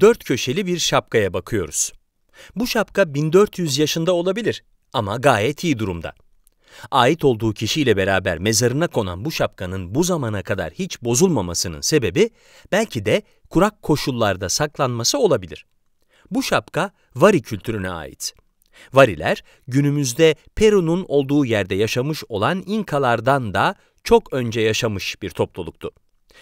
dört köşeli bir şapkaya bakıyoruz. Bu şapka 1400 yaşında olabilir ama gayet iyi durumda. Ait olduğu kişiyle beraber mezarına konan bu şapkanın bu zamana kadar hiç bozulmamasının sebebi belki de kurak koşullarda saklanması olabilir. Bu şapka Vari kültürüne ait. Variler günümüzde Peru'nun olduğu yerde yaşamış olan İnkalardan da çok önce yaşamış bir topluluktu.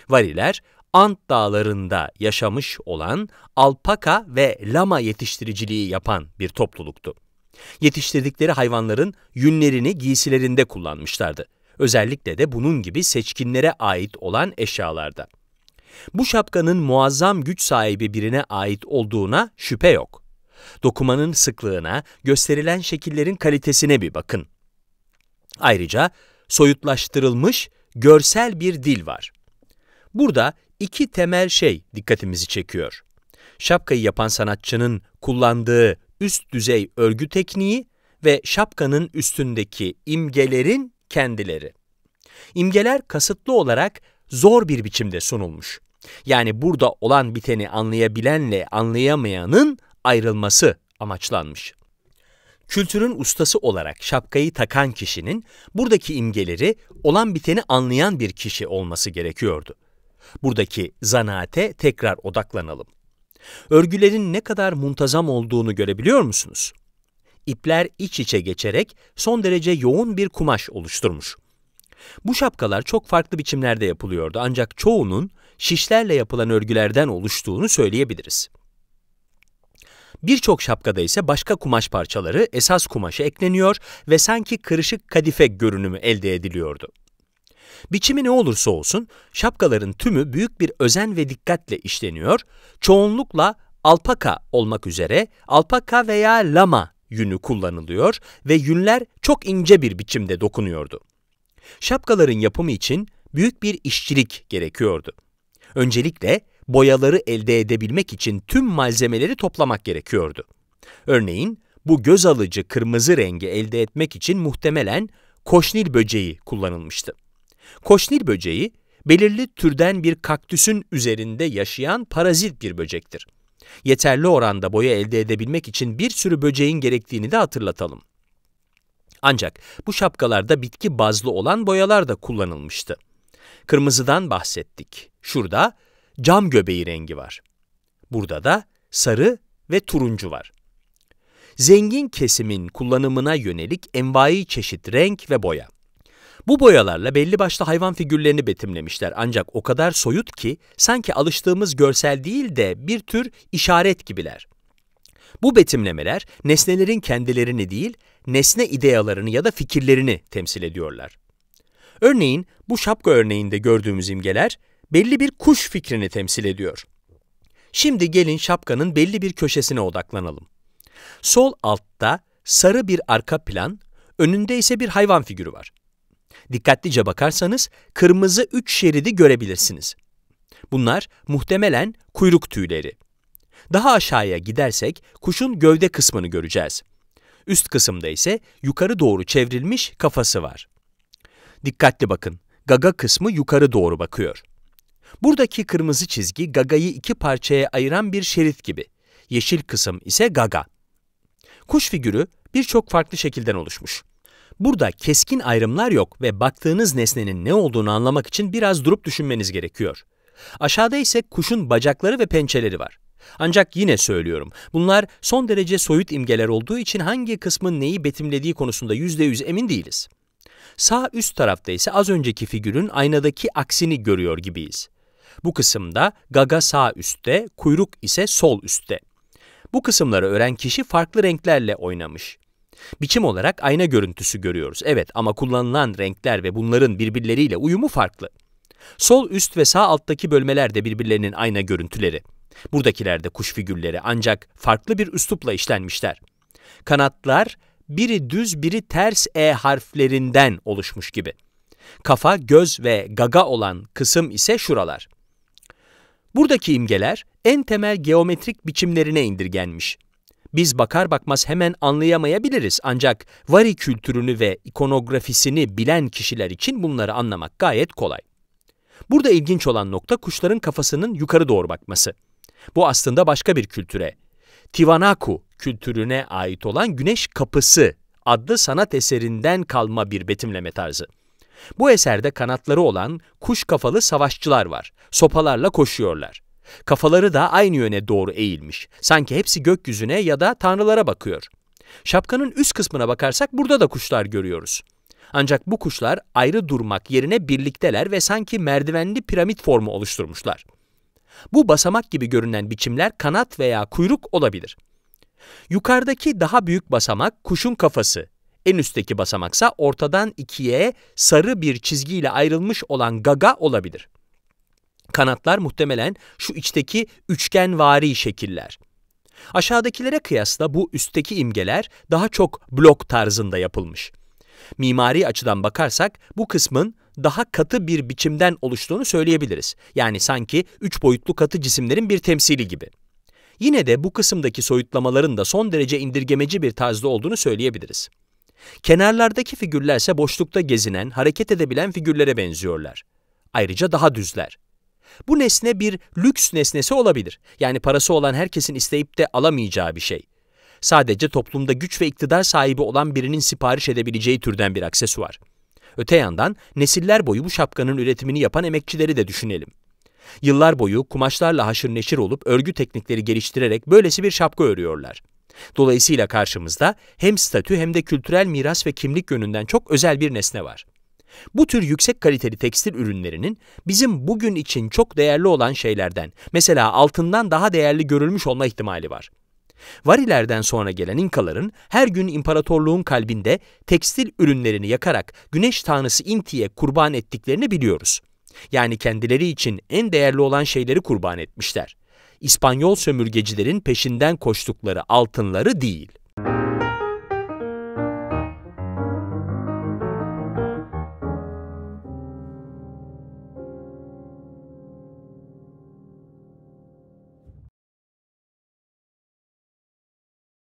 Variler Ant dağlarında yaşamış olan alpaka ve lama yetiştiriciliği yapan bir topluluktu. Yetiştirdikleri hayvanların yünlerini giysilerinde kullanmışlardı. Özellikle de bunun gibi seçkinlere ait olan eşyalarda. Bu şapkanın muazzam güç sahibi birine ait olduğuna şüphe yok. Dokumanın sıklığına, gösterilen şekillerin kalitesine bir bakın. Ayrıca soyutlaştırılmış görsel bir dil var. Burada iki temel şey dikkatimizi çekiyor. Şapkayı yapan sanatçının kullandığı üst düzey örgü tekniği ve şapkanın üstündeki imgelerin kendileri. İmgeler kasıtlı olarak zor bir biçimde sunulmuş. Yani burada olan biteni anlayabilenle anlayamayanın ayrılması amaçlanmış. Kültürün ustası olarak şapkayı takan kişinin buradaki imgeleri olan biteni anlayan bir kişi olması gerekiyordu. Buradaki zanaate tekrar odaklanalım. Örgülerin ne kadar muntazam olduğunu görebiliyor musunuz? İpler iç içe geçerek son derece yoğun bir kumaş oluşturmuş. Bu şapkalar çok farklı biçimlerde yapılıyordu ancak çoğunun şişlerle yapılan örgülerden oluştuğunu söyleyebiliriz. Birçok şapkada ise başka kumaş parçaları esas kumaşa ekleniyor ve sanki kırışık kadife görünümü elde ediliyordu. Biçimi ne olursa olsun şapkaların tümü büyük bir özen ve dikkatle işleniyor. Çoğunlukla alpaka olmak üzere alpaka veya lama yünü kullanılıyor ve yünler çok ince bir biçimde dokunuyordu. Şapkaların yapımı için büyük bir işçilik gerekiyordu. Öncelikle boyaları elde edebilmek için tüm malzemeleri toplamak gerekiyordu. Örneğin bu göz alıcı kırmızı rengi elde etmek için muhtemelen koşnil böceği kullanılmıştı. Koşnil böceği, belirli türden bir kaktüsün üzerinde yaşayan parazit bir böcektir. Yeterli oranda boya elde edebilmek için bir sürü böceğin gerektiğini de hatırlatalım. Ancak bu şapkalarda bitki bazlı olan boyalar da kullanılmıştı. Kırmızıdan bahsettik. Şurada cam göbeği rengi var. Burada da sarı ve turuncu var. Zengin kesimin kullanımına yönelik envai çeşit renk ve boya. Bu boyalarla belli başlı hayvan figürlerini betimlemişler ancak o kadar soyut ki sanki alıştığımız görsel değil de bir tür işaret gibiler. Bu betimlemeler nesnelerin kendilerini değil, nesne ideyalarını ya da fikirlerini temsil ediyorlar. Örneğin bu şapka örneğinde gördüğümüz imgeler belli bir kuş fikrini temsil ediyor. Şimdi gelin şapkanın belli bir köşesine odaklanalım. Sol altta sarı bir arka plan, önünde ise bir hayvan figürü var. Dikkatlice bakarsanız kırmızı üç şeridi görebilirsiniz. Bunlar muhtemelen kuyruk tüyleri. Daha aşağıya gidersek kuşun gövde kısmını göreceğiz. Üst kısımda ise yukarı doğru çevrilmiş kafası var. Dikkatli bakın, gaga kısmı yukarı doğru bakıyor. Buradaki kırmızı çizgi gagayı iki parçaya ayıran bir şerit gibi. Yeşil kısım ise gaga. Kuş figürü birçok farklı şekilden oluşmuş. Burada keskin ayrımlar yok ve baktığınız nesnenin ne olduğunu anlamak için biraz durup düşünmeniz gerekiyor. Aşağıda ise kuşun bacakları ve pençeleri var. Ancak yine söylüyorum, bunlar son derece soyut imgeler olduğu için hangi kısmın neyi betimlediği konusunda %100 emin değiliz. Sağ üst tarafta ise az önceki figürün aynadaki aksini görüyor gibiyiz. Bu kısımda gaga sağ üstte, kuyruk ise sol üstte. Bu kısımları ören kişi farklı renklerle oynamış. Biçim olarak ayna görüntüsü görüyoruz. Evet ama kullanılan renkler ve bunların birbirleriyle uyumu farklı. Sol üst ve sağ alttaki bölmeler de birbirlerinin ayna görüntüleri. Buradakilerde kuş figürleri ancak farklı bir üslupla işlenmişler. Kanatlar biri düz biri ters E harflerinden oluşmuş gibi. Kafa, göz ve gaga olan kısım ise şuralar. Buradaki imgeler en temel geometrik biçimlerine indirgenmiş. Biz bakar bakmaz hemen anlayamayabiliriz ancak vari kültürünü ve ikonografisini bilen kişiler için bunları anlamak gayet kolay. Burada ilginç olan nokta kuşların kafasının yukarı doğru bakması. Bu aslında başka bir kültüre. Tiwanaku kültürüne ait olan Güneş Kapısı adlı sanat eserinden kalma bir betimleme tarzı. Bu eserde kanatları olan kuş kafalı savaşçılar var. Sopalarla koşuyorlar. Kafaları da aynı yöne doğru eğilmiş. Sanki hepsi gökyüzüne ya da tanrılara bakıyor. Şapkanın üst kısmına bakarsak burada da kuşlar görüyoruz. Ancak bu kuşlar ayrı durmak yerine birlikteler ve sanki merdivenli piramit formu oluşturmuşlar. Bu basamak gibi görünen biçimler kanat veya kuyruk olabilir. Yukarıdaki daha büyük basamak kuşun kafası, en üstteki basamaksa ortadan ikiye sarı bir çizgiyle ayrılmış olan gaga olabilir. Kanatlar muhtemelen şu içteki üçgenvari şekiller. Aşağıdakilere kıyasla bu üstteki imgeler daha çok blok tarzında yapılmış. Mimari açıdan bakarsak bu kısmın daha katı bir biçimden oluştuğunu söyleyebiliriz. Yani sanki üç boyutlu katı cisimlerin bir temsili gibi. Yine de bu kısımdaki soyutlamaların da son derece indirgemeci bir tarzda olduğunu söyleyebiliriz. Kenarlardaki figürlerse boşlukta gezinen, hareket edebilen figürlere benziyorlar. Ayrıca daha düzler. Bu nesne bir lüks nesnesi olabilir. Yani parası olan herkesin isteyip de alamayacağı bir şey. Sadece toplumda güç ve iktidar sahibi olan birinin sipariş edebileceği türden bir aksesuar. Öte yandan nesiller boyu bu şapkanın üretimini yapan emekçileri de düşünelim. Yıllar boyu kumaşlarla haşır neşir olup örgü teknikleri geliştirerek böylesi bir şapka örüyorlar. Dolayısıyla karşımızda hem statü hem de kültürel miras ve kimlik yönünden çok özel bir nesne var. Bu tür yüksek kaliteli tekstil ürünlerinin bizim bugün için çok değerli olan şeylerden, mesela altından daha değerli görülmüş olma ihtimali var. Varilerden sonra gelen İnkaların her gün imparatorluğun kalbinde tekstil ürünlerini yakarak güneş tanrısı Inti'ye kurban ettiklerini biliyoruz. Yani kendileri için en değerli olan şeyleri kurban etmişler. İspanyol sömürgecilerin peşinden koştukları altınları değil.